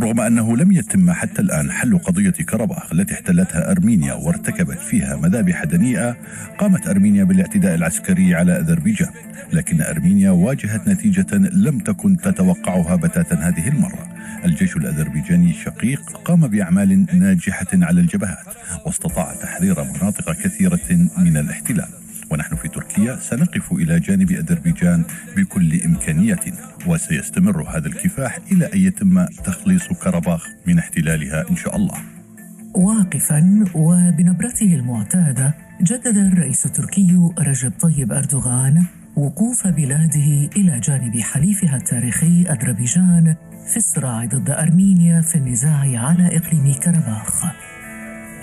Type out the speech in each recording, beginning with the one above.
رغم أنه لم يتم حتى الآن حل قضية كرباخ التي احتلتها أرمينيا وارتكبت فيها مذابح دنيئة قامت أرمينيا بالاعتداء العسكري على أذربيجان لكن أرمينيا واجهت نتيجة لم تكن تتوقعها بتاتا هذه المرة الجيش الأذربيجاني الشقيق قام بأعمال ناجحة على الجبهات واستطاع تحرير مناطق كثيرة من الاحتلال ونحن في تركيا سنقف إلى جانب أذربيجان بكل إمكانية وسيستمر هذا الكفاح إلى أن يتم تخليص كرباخ من احتلالها إن شاء الله واقفا وبنبرته المعتاده جدد الرئيس التركي رجب طيب اردوغان وقوف بلاده الى جانب حليفها التاريخي اذربيجان في الصراع ضد ارمينيا في النزاع على اقليم كرباخ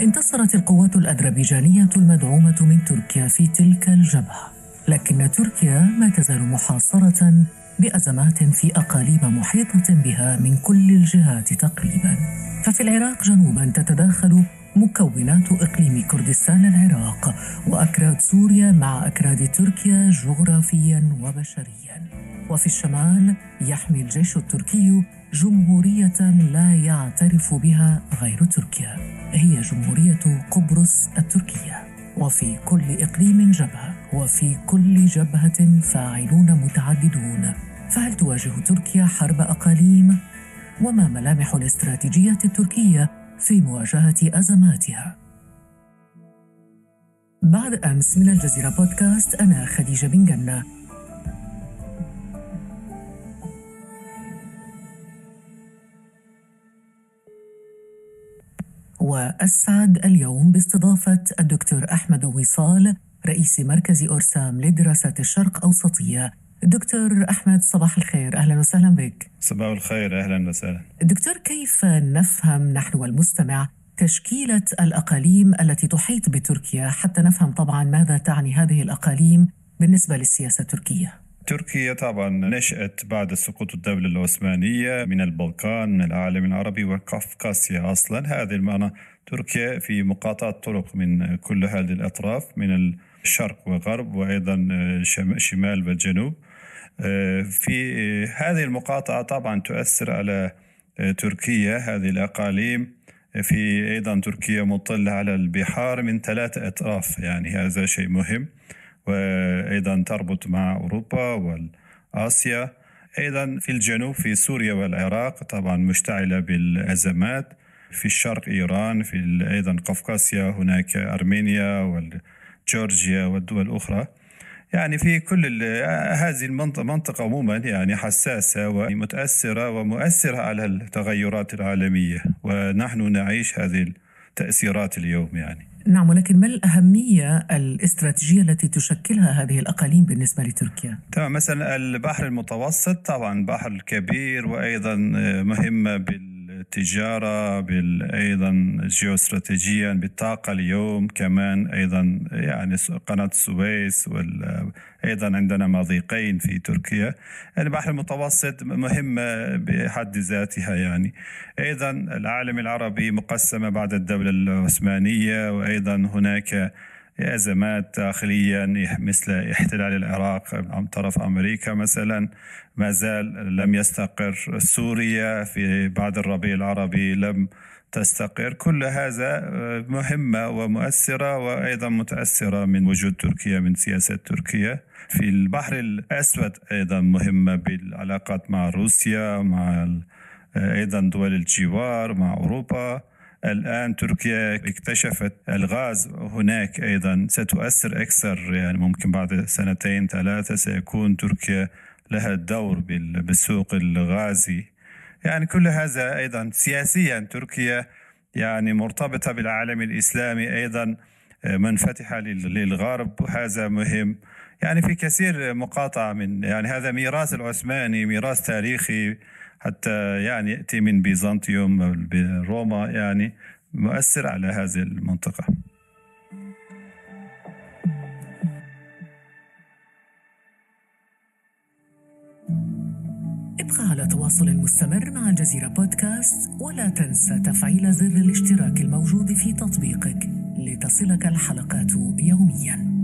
انتصرت القوات الأذربيجانية المدعومة من تركيا في تلك الجبهة لكن تركيا ما تزال محاصرة بأزمات في أقاليم محيطة بها من كل الجهات تقريبا ففي العراق جنوبا تتداخل مكونات إقليم كردستان العراق وأكراد سوريا مع أكراد تركيا جغرافيا وبشريا وفي الشمال يحمي الجيش التركي جمهورية لا يعترف بها غير تركيا هي جمهورية قبرص التركية وفي كل إقليم جبهة وفي كل جبهة فاعلون متعددون فهل تواجه تركيا حرب أقاليم؟ وما ملامح الاستراتيجية التركية في مواجهة أزماتها؟ بعد أمس من الجزيرة بودكاست أنا خديجة بن جنة وأسعد اليوم باستضافة الدكتور أحمد وصال رئيس مركز أورسام لدراسات الشرق أوسطية دكتور أحمد صباح الخير أهلا وسهلا بك صباح الخير أهلا وسهلا دكتور كيف نفهم نحن والمستمع تشكيلة الأقاليم التي تحيط بتركيا حتى نفهم طبعا ماذا تعني هذه الأقاليم بالنسبة للسياسة التركية تركيا طبعا نشأت بعد سقوط الدولة العثمانية من البلقان من العالم العربي وقفقاسيا أصلا هذه المعنى تركيا في مقاطعة طرق من كل هذه الأطراف من الشرق والغرب وأيضا شمال والجنوب آه، في هذه المقاطعة طبعا تؤثر على آه، تركيا هذه الأقاليم في أيضا تركيا مطلة على البحار من ثلاثة أطراف يعني هذا شيء مهم وأيضا تربط مع أوروبا واسيا أيضا في الجنوب في سوريا والعراق طبعا مشتعلة بالأزمات في الشرق إيران في أيضا قفقاسيا هناك أرمينيا وجورجيا والدول الأخرى يعني في كل هذه المنطقة منطقة عموما يعني حساسة ومتأثرة ومؤثرة على التغيرات العالمية ونحن نعيش هذه التأثيرات اليوم يعني نعم ولكن ما الأهمية الاستراتيجية التي تشكلها هذه الأقاليم بالنسبة لتركيا؟ تمام مثلا البحر المتوسط طبعا بحر كبير وأيضا مهمة بال بالتجارة بال أيضا جيوستراتيجيا بالطاقة اليوم كمان أيضا يعني قناة السويس وال أيضا عندنا مضيقين في تركيا البحر المتوسط مهمة بحد ذاتها يعني أيضا العالم العربي مقسمة بعد الدولة العثمانية وأيضا هناك ازمات داخليا يعني مثل احتلال العراق عن طرف امريكا مثلا ما زال لم يستقر سوريا في بعد الربيع العربي لم تستقر كل هذا آه، مهمة ومؤثرة وأيضا متأثرة من وجود تركيا من سياسة تركيا في البحر الأسود أيضا مهمة بالعلاقات مع روسيا مع آه، أيضا دول الجوار مع أوروبا الآن تركيا اكتشفت الغاز هناك أيضا ستؤثر أكثر يعني ممكن بعد سنتين ثلاثة سيكون تركيا لها الدور بالسوق الغازي يعني كل هذا أيضا سياسيا تركيا يعني مرتبطة بالعالم الإسلامي أيضا آه، منفتحة للغرب هذا مهم يعني في كثير مقاطعة من يعني هذا ميراث العثماني ميراث تاريخي حتى يعني يأتي من بيزنطيوم أو روما يعني مؤثر على هذه المنطقة ابقى على تواصل مستمر مع الجزيرة بودكاست ولا تنسى تفعيل زر الاشتراك الموجود في تطبيقك لتصلك الحلقات يومياً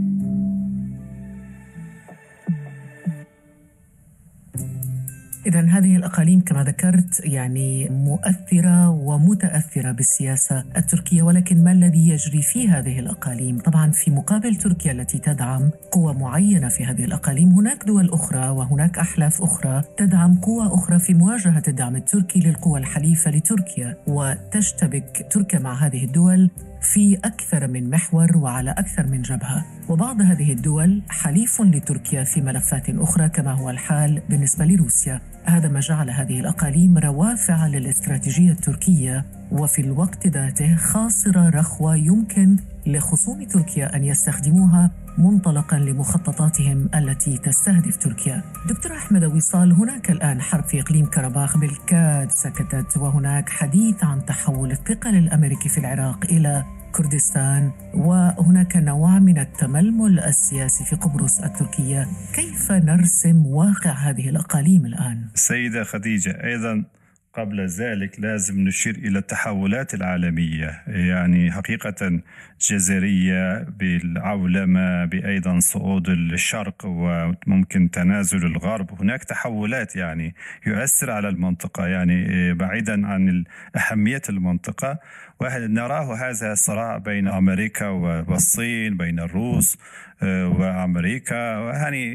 إذا هذه الأقاليم كما ذكرت يعني مؤثرة ومتأثرة بالسياسة التركية ولكن ما الذي يجري في هذه الأقاليم؟ طبعا في مقابل تركيا التي تدعم قوى معينة في هذه الأقاليم هناك دول أخرى وهناك أحلاف أخرى تدعم قوى أخرى في مواجهة الدعم التركي للقوى الحليفة لتركيا وتشتبك تركيا مع هذه الدول في أكثر من محور وعلى أكثر من جبهة وبعض هذه الدول حليف لتركيا في ملفات أخرى كما هو الحال بالنسبة لروسيا هذا ما جعل هذه الأقاليم روافع للاستراتيجية التركية وفي الوقت ذاته خاصرة رخوة يمكن لخصوم تركيا أن يستخدموها منطلقا لمخططاتهم التي تستهدف تركيا. دكتور احمد وصال هناك الان حرب في اقليم كرباخ بالكاد سكتت وهناك حديث عن تحول الثقل الامريكي في العراق الى كردستان وهناك نوع من التململ السياسي في قبرص التركيه، كيف نرسم واقع هذه الاقاليم الان؟ سيده خديجه ايضا قبل ذلك لازم نشير إلى التحولات العالمية يعني حقيقة جزرية بالعولمة بأيضا صعود الشرق وممكن تنازل الغرب هناك تحولات يعني يؤثر على المنطقة يعني بعيدا عن أهمية المنطقة نراه هذا الصراع بين أمريكا والصين بين الروس وامريكا يعني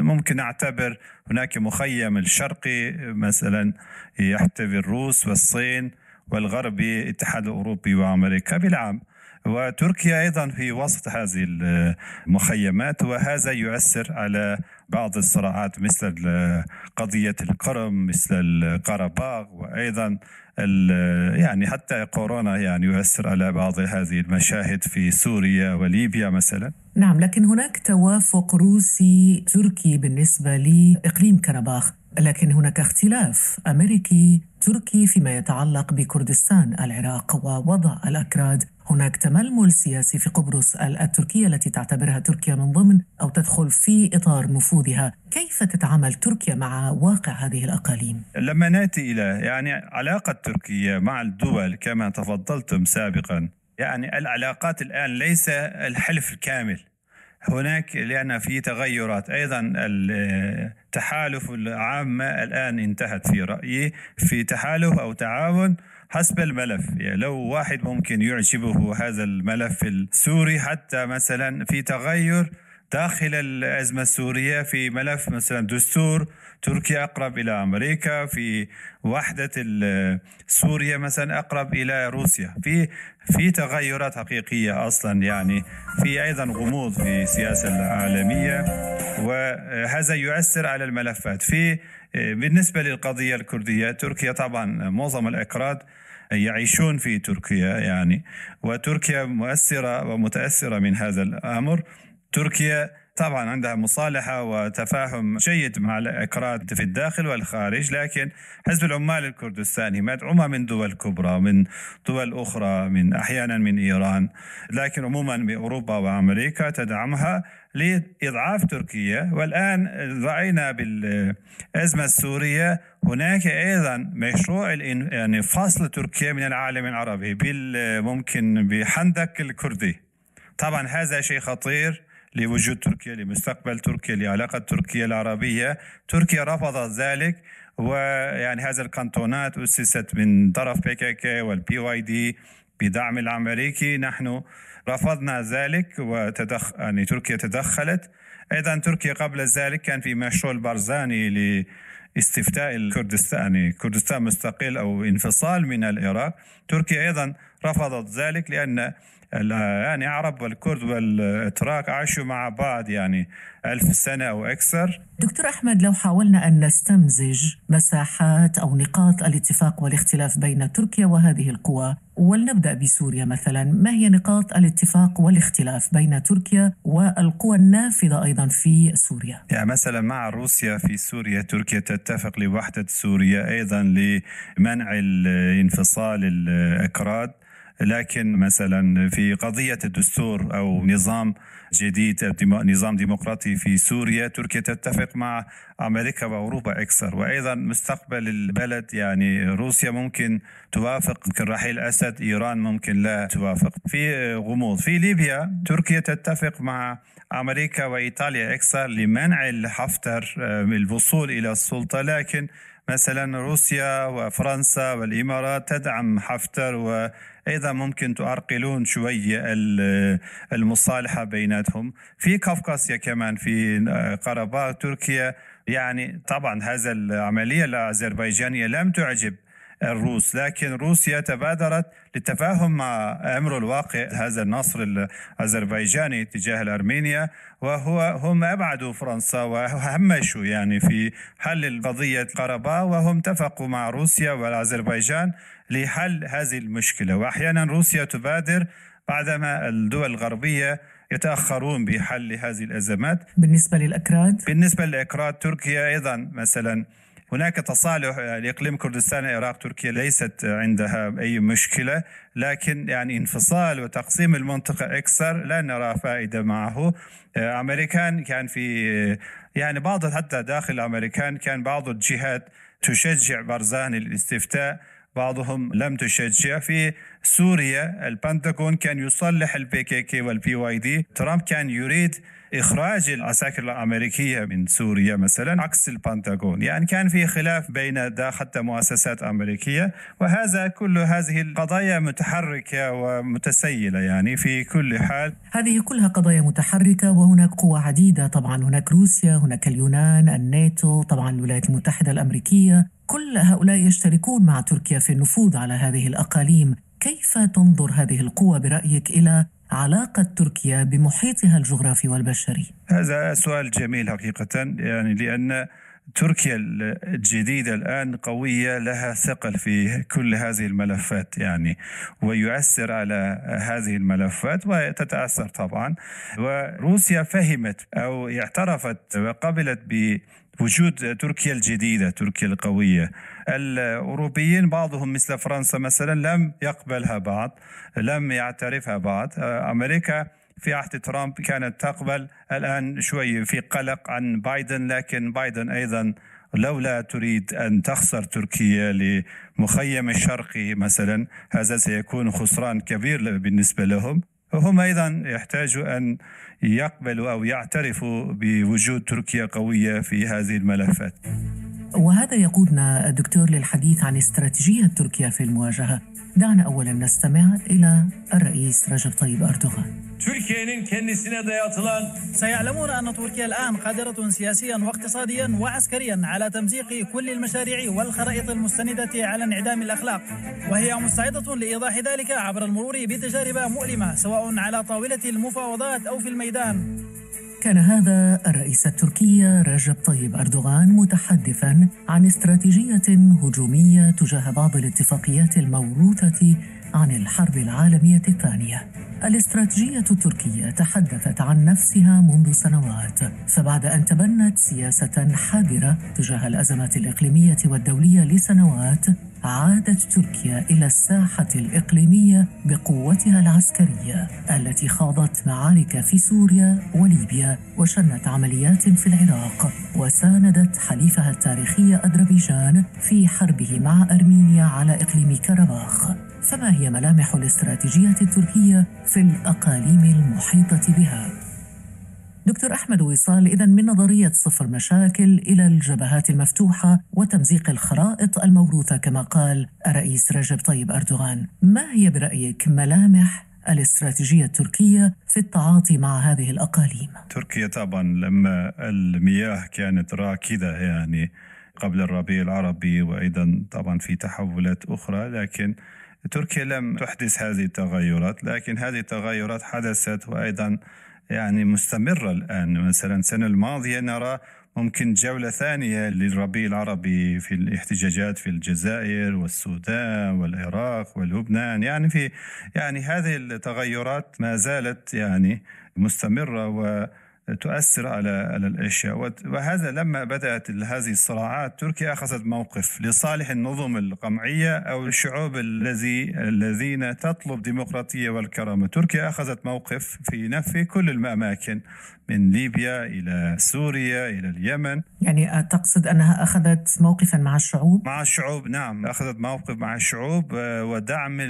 ممكن نعتبر هناك مخيم الشرقي مثلا يحتوي الروس والصين والغربي الاتحاد الاوروبي وامريكا بالعام وتركيا أيضا في وسط هذه المخيمات وهذا يؤثر على بعض الصراعات مثل قضية القرم مثل القرباغ وأيضا يعني حتى كورونا يعني يؤثر على بعض هذه المشاهد في سوريا وليبيا مثلا نعم لكن هناك توافق روسي تركي بالنسبة لإقليم كرباخ لكن هناك اختلاف أمريكي تركي فيما يتعلق بكردستان العراق ووضع الأكراد هناك تململ سياسي في قبرص التركية التي تعتبرها تركيا من ضمن أو تدخل في إطار نفوذها كيف تتعامل تركيا مع واقع هذه الأقاليم؟ لما نأتي إلى يعني علاقة تركيا مع الدول كما تفضلتم سابقا يعني العلاقات الآن ليس الحلف الكامل هناك لأن في تغيرات أيضا التحالف العامة الآن انتهت في رأيي في تحالف أو تعاون حسب الملف يعني لو واحد ممكن يعجبه هذا الملف السوري حتى مثلا في تغير داخل الأزمة السورية في ملف مثلا دستور تركيا أقرب إلى أمريكا في وحدة سوريا مثلا أقرب إلى روسيا في في تغيرات حقيقية أصلا يعني في أيضا غموض في السياسة العالمية وهذا يؤثر على الملفات في بالنسبة للقضية الكردية تركيا طبعا معظم الأكراد يعيشون في تركيا يعني وتركيا مؤثرة ومتأثرة من هذا الأمر تركيا طبعا عندها مصالحة وتفاهم جيد مع الأكراد في الداخل والخارج لكن حزب العمال الكردستاني مدعومة من دول كبرى من دول أخرى من أحيانا من إيران لكن عموما بأوروبا وأمريكا تدعمها لإضعاف تركيا والآن رأينا بالأزمة السورية هناك أيضا مشروع يعني فصل تركيا من العالم العربي ممكن بحندك الكردي طبعا هذا شيء خطير لوجود تركيا لمستقبل تركيا لعلاقة تركيا العربية تركيا رفضت ذلك ويعني هذه الكانتونات أسست من طرف PKK والبي واي دي بدعم الأمريكي نحن رفضنا ذلك وتدخ... يعني تركيا تدخلت أيضا تركيا قبل ذلك كان في مشروع البرزاني ل... استفتاء الكردستان يعني كردستان مستقل او انفصال من العراق تركيا ايضا رفضت ذلك لان يعني العرب والكرد والأتراك عاشوا مع بعض يعني ألف سنة أو أكثر دكتور أحمد لو حاولنا أن نستمزج مساحات أو نقاط الاتفاق والاختلاف بين تركيا وهذه القوى ولنبدأ بسوريا مثلا ما هي نقاط الاتفاق والاختلاف بين تركيا والقوى النافذة أيضا في سوريا يعني مثلا مع روسيا في سوريا تركيا تتفق لوحدة سوريا أيضا لمنع الانفصال الأكراد لكن مثلا في قضية الدستور أو نظام جديد نظام ديمقراطي في سوريا تركيا تتفق مع أمريكا وأوروبا أكثر وأيضا مستقبل البلد يعني روسيا ممكن توافق ممكن رحيل أسد إيران ممكن لا توافق في غموض في ليبيا تركيا تتفق مع أمريكا وإيطاليا أكثر لمنع حفتر آه، الوصول إلى السلطة لكن مثلا روسيا وفرنسا والإمارات تدعم حفتر و اذا ممكن تعرقلون شويه المصالحه بيناتهم في قفقاسيا كمان في آه، قرباء تركيا يعني طبعا هذا العمليه الاذربيجانيه لم تعجب الروس لكن روسيا تبادرت للتفاهم مع أمر الواقع هذا النصر الأذربيجاني تجاه الأرمينيا وهو هم أبعدوا فرنسا وهمشوا يعني في حل قضية قرباء وهم اتفقوا مع روسيا والأذربيجان لحل هذه المشكلة وأحيانا روسيا تبادر بعدما الدول الغربية يتأخرون بحل هذه الأزمات بالنسبة للأكراد؟ بالنسبة للأكراد تركيا أيضا مثلا هناك تصالح لإقليم كردستان العراق تركيا ليست عندها أي مشكلة لكن يعني انفصال وتقسيم المنطقة أكثر لا نرى فائدة معه أمريكان كان في يعني بعض حتى داخل أمريكان كان بعض الجهات تشجع برزان الاستفتاء بعضهم لم تشجع في سوريا البنتاغون كان يصلح البي كي كي والبي واي دي ترامب كان يريد إخراج العساكر الأمريكية من سوريا مثلا عكس البنتاغون يعني كان في خلاف بين دا حتى مؤسسات أمريكية وهذا كل هذه القضايا متحركة ومتسيلة يعني في كل حال هذه كلها قضايا متحركة وهناك قوى عديدة طبعا هناك روسيا هناك اليونان الناتو طبعا الولايات المتحدة الأمريكية كل هؤلاء يشتركون مع تركيا في النفوذ على هذه الأقاليم كيف تنظر هذه القوى برأيك إلى علاقة تركيا بمحيطها الجغرافي والبشري؟ هذا سؤال جميل حقيقة يعني لأن تركيا الجديدة الآن قوية لها ثقل في كل هذه الملفات يعني ويؤثر على هذه الملفات وتتأثر طبعا وروسيا فهمت أو اعترفت وقبلت ب وجود تركيا الجديده، تركيا القويه. الاوروبيين بعضهم مثل فرنسا مثلا لم يقبلها بعض، لم يعترفها بعض، امريكا في عهد ترامب كانت تقبل الآن شوي في قلق عن بايدن لكن بايدن أيضا لولا تريد أن تخسر تركيا لمخيم الشرقي مثلا هذا سيكون خسران كبير بالنسبة لهم وهم أيضا يحتاجوا أن يقبلوا أو يعترفوا بوجود تركيا قوية في هذه الملفات وهذا يقودنا الدكتور للحديث عن استراتيجية تركيا في المواجهة دعنا أولا نستمع إلى الرئيس رجب طيب أردوغان سيعلمون أن تركيا الآن قادرة سياسيا واقتصاديا وعسكريا على تمزيق كل المشاريع والخرائط المستندة على انعدام الأخلاق وهي مستعدة لإيضاح ذلك عبر المرور بتجارب مؤلمة سواء على طاولة المفاوضات أو في الميدان كان هذا الرئيس التركي رجب طيب أردوغان متحدثا عن استراتيجية هجومية تجاه بعض الاتفاقيات الموروثة عن الحرب العالمية الثانية الاستراتيجية التركية تحدثت عن نفسها منذ سنوات فبعد أن تبنت سياسة حذرة تجاه الأزمات الإقليمية والدولية لسنوات عادت تركيا إلى الساحة الإقليمية بقوتها العسكرية التي خاضت معارك في سوريا وليبيا وشنت عمليات في العراق وساندت حليفها التاريخي أذربيجان في حربه مع أرمينيا على إقليم كرباخ فما هي ملامح الاستراتيجية التركية في الأقاليم المحيطة بها دكتور أحمد وصال إذا من نظرية صفر مشاكل إلى الجبهات المفتوحة وتمزيق الخرائط الموروثة كما قال الرئيس رجب طيب أردوغان ما هي برأيك ملامح الاستراتيجية التركية في التعاطي مع هذه الأقاليم تركيا طبعا لما المياه كانت راكدة يعني قبل الربيع العربي وأيضا طبعا في تحولات أخرى لكن تركيا لم تحدث هذه التغيرات لكن هذه التغيرات حدثت وأيضا يعني مستمرة الآن مثلا السنة الماضية نرى ممكن جولة ثانية للربيع العربي في الاحتجاجات في الجزائر والسودان والعراق ولبنان يعني في يعني هذه التغيرات ما زالت يعني مستمرة و تؤثر على على الاشياء وهذا لما بدات هذه الصراعات تركيا اخذت موقف لصالح النظم القمعيه او الشعوب الذي الذين تطلب ديمقراطيه والكرامه تركيا اخذت موقف في نفي كل الاماكن من ليبيا إلى سوريا إلى اليمن يعني تقصد أنها أخذت موقفا مع الشعوب؟ مع الشعوب نعم أخذت موقف مع الشعوب آه، ودعم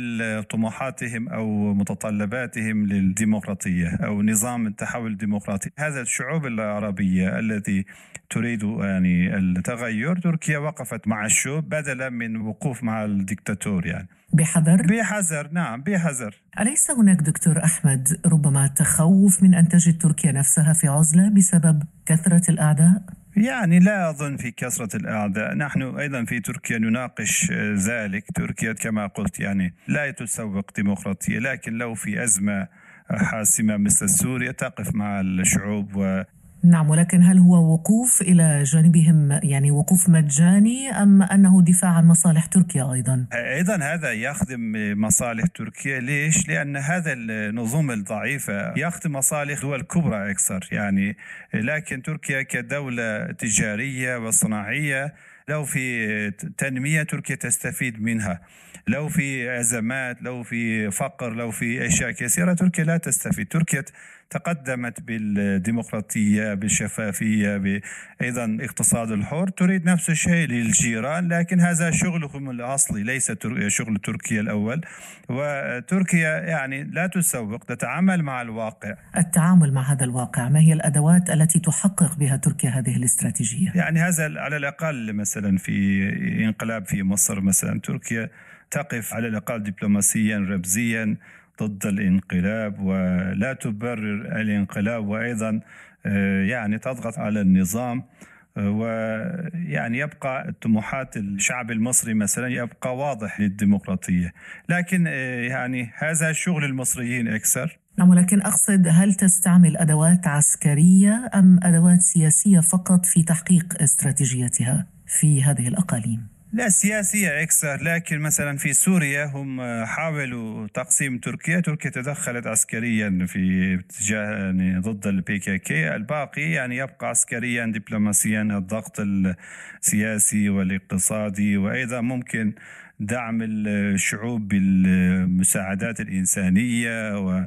طموحاتهم أو متطلباتهم للديمقراطية أو نظام التحول الديمقراطي هذا الشعوب العربية التي تريد يعني التغير تركيا وقفت مع الشعوب بدلا من وقوف مع الدكتاتور يعني بحذر؟ بحذر نعم بحذر أليس هناك دكتور أحمد ربما تخوف من أن تجد تركيا نفسها في عزلة بسبب كثرة الأعداء؟ يعني لا أظن في كثرة الأعداء نحن أيضا في تركيا نناقش ذلك تركيا كما قلت يعني لا تسوق ديمقراطية لكن لو في أزمة حاسمة مثل سوريا تقف مع الشعوب نعم ولكن هل هو وقوف إلى جانبهم يعني وقوف مجاني أم أنه دفاع عن مصالح تركيا أيضا؟ أيضا هذا يخدم مصالح تركيا ليش؟ لأن هذا النظم الضعيفة يخدم مصالح دول كبرى أكثر يعني لكن تركيا كدولة تجارية وصناعية لو في تنمية تركيا تستفيد منها لو في أزمات لو في فقر لو في أشياء كثيرة تركيا لا تستفيد تركيا تقدمت بالديمقراطية بالشفافية أيضا اقتصاد الحر تريد نفس الشيء للجيران لكن هذا شغلهم الأصلي ليس شغل تركيا الأول وتركيا يعني لا تسوق تتعامل مع الواقع التعامل مع هذا الواقع ما هي الأدوات التي تحقق بها تركيا هذه الاستراتيجية؟ يعني هذا على الأقل مثلا في انقلاب في مصر مثلا تركيا تقف على الأقل دبلوماسيا رمزيا ضد الانقلاب ولا تبرر الانقلاب وأيضا آه، يعني تضغط على النظام آه، ويعني يبقى طموحات الشعب المصري مثلا يبقى واضح للديمقراطية لكن آه، يعني هذا شغل المصريين أكثر نعم ولكن أقصد هل تستعمل أدوات عسكرية أم أدوات سياسية فقط في تحقيق استراتيجيتها في هذه الأقاليم؟ لا سياسية أكثر لكن مثلا في سوريا هم حاولوا تقسيم تركيا تركيا تدخلت عسكريا في اتجاه يعني ضد البي كي كي الباقي يعني يبقى عسكريا دبلوماسيا الضغط السياسي والاقتصادي وأيضا ممكن دعم الشعوب بالمساعدات الإنسانية و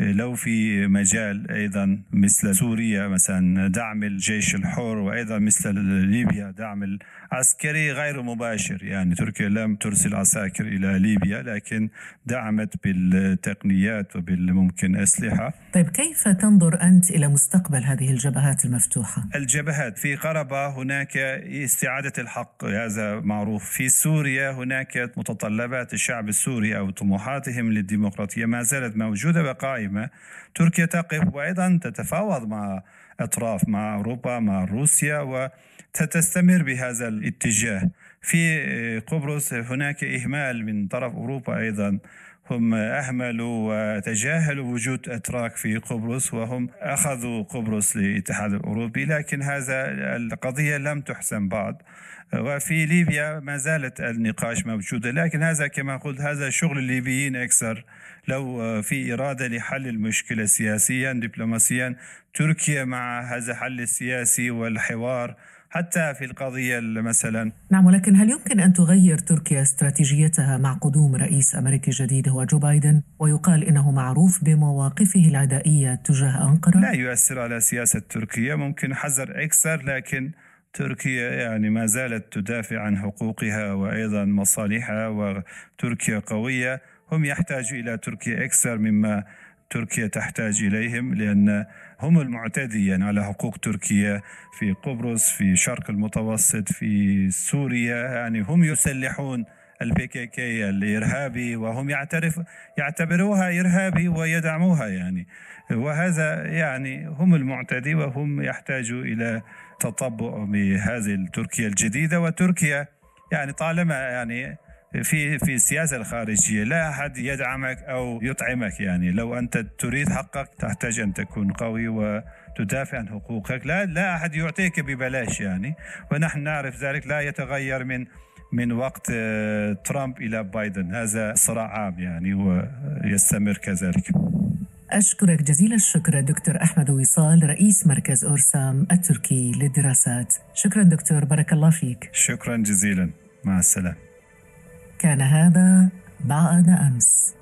لو في مجال ايضا مثل سوريا مثلا دعم الجيش الحر وايضا مثل ليبيا دعم عسكري غير مباشر يعني تركيا لم ترسل عساكر الى ليبيا لكن دعمت بالتقنيات وبالممكن اسلحه طيب كيف تنظر انت الى مستقبل هذه الجبهات المفتوحه؟ الجبهات في قربه هناك استعاده الحق هذا معروف في سوريا هناك متطلبات الشعب السوري او طموحاتهم للديمقراطيه ما زالت موجوده بقايا قائمة تركيا تقف وأيضا تتفاوض مع أطراف مع أوروبا مع روسيا وتستمر بهذا الاتجاه في قبرص هناك إهمال من طرف أوروبا أيضا هم أهملوا وتجاهلوا وجود أتراك في قبرص وهم أخذوا قبرص للاتحاد الأوروبي لكن هذا القضية لم تحسن بعد وفي ليبيا ما زالت النقاش موجودة لكن هذا كما قلت هذا شغل الليبيين أكثر لو في إرادة لحل المشكلة سياسيا دبلوماسيا تركيا مع هذا الحل السياسي والحوار حتى في القضية مثلا نعم ولكن هل يمكن أن تغير تركيا استراتيجيتها مع قدوم رئيس أمريكي جديد هو جو بايدن ويقال إنه معروف بمواقفه العدائية تجاه أنقرة؟ لا يؤثر على سياسة تركيا ممكن حذر أكثر لكن تركيا يعني ما زالت تدافع عن حقوقها وأيضا مصالحها وتركيا قوية هم يحتاجوا إلى تركيا أكثر مما تركيا تحتاج اليهم لان هم المعتديين على حقوق تركيا في قبرص في شرق المتوسط في سوريا يعني هم يسلحون البي كي كي الارهابي وهم يعترف يعتبروها ارهابي ويدعموها يعني وهذا يعني هم المعتدي وهم يحتاجوا الى تطبع بهذه تركيا الجديده وتركيا يعني طالما يعني في في السياسه الخارجيه لا احد يدعمك او يطعمك يعني لو انت تريد حقك تحتاج ان تكون قوي وتدافع عن حقوقك لا لا احد يعطيك ببلاش يعني ونحن نعرف ذلك لا يتغير من من وقت آه، ترامب الى بايدن هذا صراع عام يعني ويستمر كذلك أشكرك جزيل الشكر دكتور أحمد وصال رئيس مركز أورسام التركي للدراسات شكرا دكتور بارك الله فيك شكرا جزيلا مع السلامة كان هذا بعد أمس